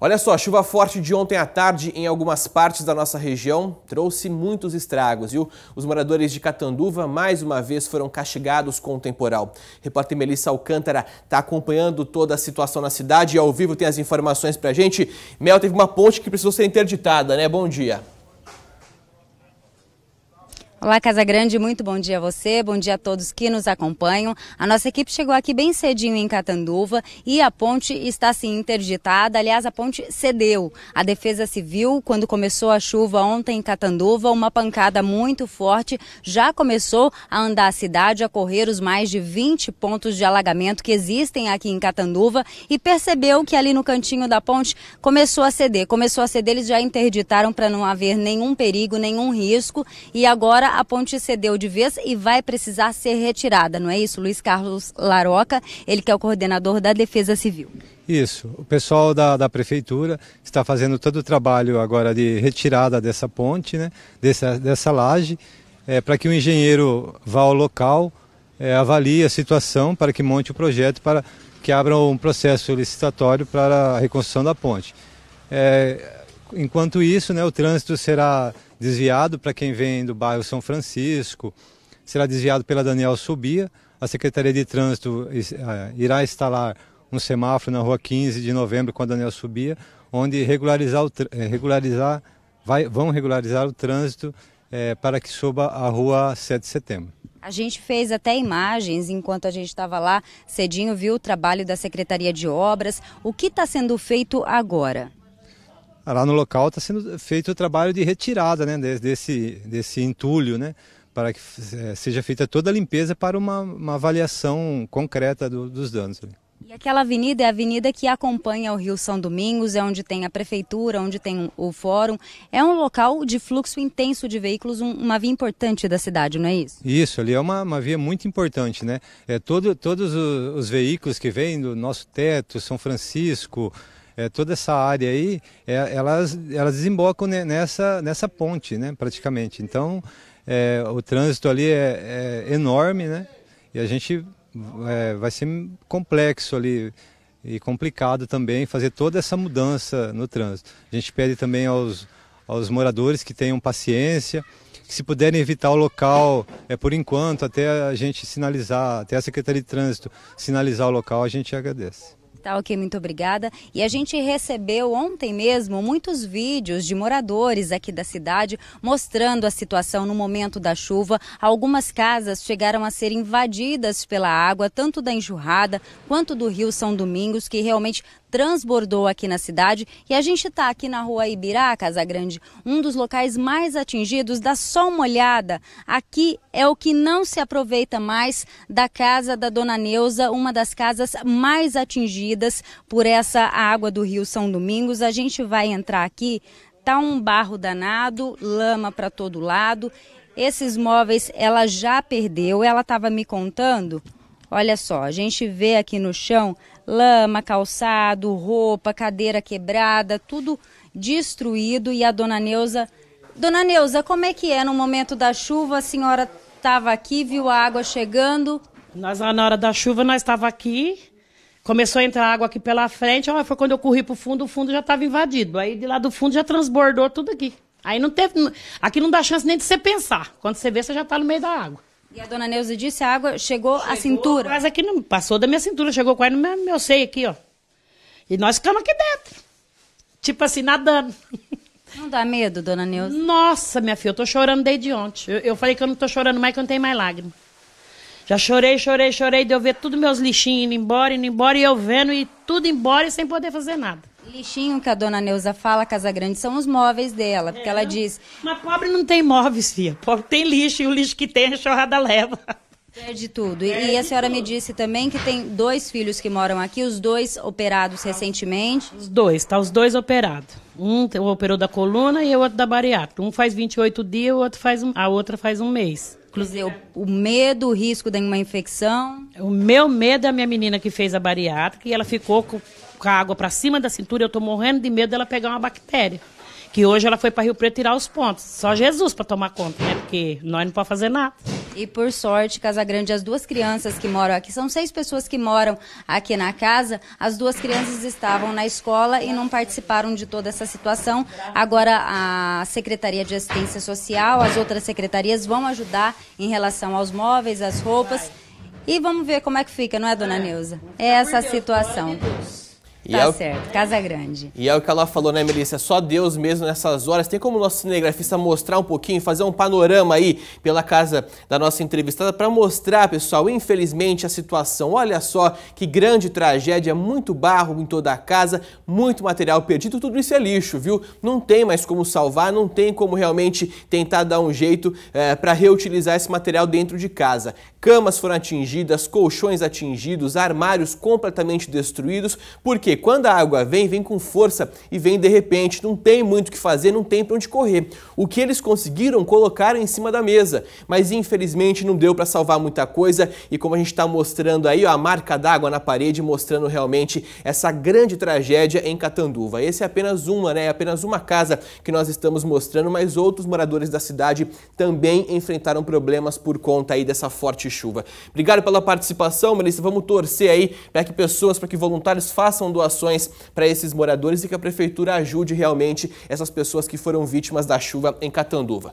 Olha só, a chuva forte de ontem à tarde em algumas partes da nossa região trouxe muitos estragos, viu? Os moradores de Catanduva mais uma vez foram castigados com o temporal. Repórter Melissa Alcântara está acompanhando toda a situação na cidade e ao vivo tem as informações a gente. Mel, teve uma ponte que precisou ser interditada, né? Bom dia. Olá, Casa Grande, muito bom dia a você, bom dia a todos que nos acompanham. A nossa equipe chegou aqui bem cedinho em Catanduva e a ponte está se interditada. Aliás, a ponte cedeu. A Defesa Civil, quando começou a chuva ontem em Catanduva, uma pancada muito forte, já começou a andar a cidade, a correr os mais de 20 pontos de alagamento que existem aqui em Catanduva e percebeu que ali no cantinho da ponte começou a ceder. Começou a ceder, eles já interditaram para não haver nenhum perigo, nenhum risco e agora Agora a ponte cedeu de vez e vai precisar ser retirada, não é isso? Luiz Carlos Laroca, ele que é o coordenador da Defesa Civil. Isso, o pessoal da, da prefeitura está fazendo todo o trabalho agora de retirada dessa ponte, né, dessa, dessa laje, é, para que o engenheiro vá ao local, é, avalie a situação para que monte o projeto para que abra um processo licitatório para a reconstrução da ponte. É, enquanto isso, né, o trânsito será desviado para quem vem do bairro São Francisco, será desviado pela Daniel Subia. A Secretaria de Trânsito ah, irá instalar um semáforo na rua 15 de novembro com a Daniel Subia, onde regularizar, o, eh, regularizar vai, vão regularizar o trânsito é, para que suba a rua 7 de setembro. A gente fez até imagens enquanto a gente estava lá cedinho, viu o trabalho da Secretaria de Obras. O que está sendo feito agora? lá no local está sendo feito o trabalho de retirada né, desse, desse entulho, né, para que é, seja feita toda a limpeza para uma, uma avaliação concreta do, dos danos. E aquela avenida é a avenida que acompanha o Rio São Domingos, é onde tem a prefeitura, onde tem o fórum. É um local de fluxo intenso de veículos, um, uma via importante da cidade, não é isso? Isso, ali é uma, uma via muito importante, né? É todo, todos os, os veículos que vêm do nosso teto, São Francisco, é, toda essa área aí, é, elas, elas desembocam nessa, nessa ponte, né, praticamente. Então, é, o trânsito ali é, é enorme, né, e a gente é, vai ser complexo ali e complicado também fazer toda essa mudança no trânsito. A gente pede também aos, aos moradores que tenham paciência, que se puderem evitar o local, é por enquanto, até a gente sinalizar, até a Secretaria de Trânsito sinalizar o local, a gente agradece. Tá ok, muito obrigada. E a gente recebeu ontem mesmo muitos vídeos de moradores aqui da cidade mostrando a situação no momento da chuva. Algumas casas chegaram a ser invadidas pela água, tanto da enxurrada quanto do rio São Domingos, que realmente transbordou aqui na cidade e a gente está aqui na rua Ibirá, Casa Grande, um dos locais mais atingidos. Dá só uma olhada. Aqui é o que não se aproveita mais da casa da Dona Neuza, uma das casas mais atingidas por essa água do Rio São Domingos. A gente vai entrar aqui. Tá um barro danado, lama para todo lado. Esses móveis ela já perdeu. Ela estava me contando Olha só, a gente vê aqui no chão lama, calçado, roupa, cadeira quebrada, tudo destruído e a dona Neuza. Dona Neuza, como é que é no momento da chuva? A senhora estava aqui, viu a água chegando? Nós lá na hora da chuva nós estava aqui, começou a entrar água aqui pela frente, ó, foi quando eu corri pro fundo, o fundo já estava invadido. Aí de lá do fundo já transbordou tudo aqui. Aí não teve, aqui não dá chance nem de você pensar. Quando você vê, você já está no meio da água. E a dona Neuza disse a água chegou, à cintura. Quase aqui, não, passou da minha cintura, chegou quase no meu, meu seio aqui, ó. E nós ficamos aqui dentro. Tipo assim, nadando. Não dá medo, dona Neuza? Nossa, minha filha, eu tô chorando desde ontem. Eu, eu falei que eu não tô chorando mais, que eu não tenho mais lágrima. Já chorei, chorei, chorei, de eu ver tudo meus lixinhos indo embora, indo embora, e eu vendo e tudo embora e sem poder fazer nada. Lixinho que a dona Neuza fala, Casa Grande, são os móveis dela, porque é, ela diz. Mas pobre não tem móveis, filha. Pobre tem lixo e o lixo que tem a chorrada leva. Perde tudo. E, e a senhora tudo. me disse também que tem dois filhos que moram aqui, os dois operados tá. recentemente. Os dois, tá os dois operados. Um operou da coluna e o outro da bariátrica. Um faz 28 dias, o outro faz um, a outra faz um mês. Inclusive, o, o medo, o risco de uma infecção. O meu medo é a minha menina que fez a bariátrica e ela ficou com com a água para cima da cintura, eu estou morrendo de medo dela pegar uma bactéria. Que hoje ela foi para Rio Preto tirar os pontos. Só Jesus para tomar conta, né? Porque nós não podemos fazer nada. E por sorte, Casa Grande, as duas crianças que moram aqui, são seis pessoas que moram aqui na casa, as duas crianças estavam na escola e não participaram de toda essa situação. Agora a Secretaria de Assistência Social, as outras secretarias vão ajudar em relação aos móveis, às roupas. E vamos ver como é que fica, não é, dona Neuza? É essa situação. E tá é o... certo, Casa Grande. E é o que ela falou, né, Melissa? É só Deus mesmo nessas horas. Tem como o nosso cinegrafista mostrar um pouquinho, fazer um panorama aí pela casa da nossa entrevistada para mostrar, pessoal, infelizmente a situação. Olha só que grande tragédia, muito barro em toda a casa, muito material perdido, tudo isso é lixo, viu? Não tem mais como salvar, não tem como realmente tentar dar um jeito é, eh, para reutilizar esse material dentro de casa. Camas foram atingidas, colchões atingidos, armários completamente destruídos, por quê quando a água vem, vem com força e vem de repente, não tem muito o que fazer, não tem para onde correr. O que eles conseguiram colocar em cima da mesa, mas infelizmente não deu para salvar muita coisa e como a gente está mostrando aí, ó, a marca d'água na parede mostrando realmente essa grande tragédia em Catanduva. Esse é apenas uma, né? É apenas uma casa que nós estamos mostrando, mas outros moradores da cidade também enfrentaram problemas por conta aí dessa forte chuva. Obrigado pela participação, Melissa. Vamos torcer aí para que pessoas, para que voluntários façam doações para esses moradores e que a prefeitura ajude realmente essas pessoas que foram vítimas da chuva em Catanduva.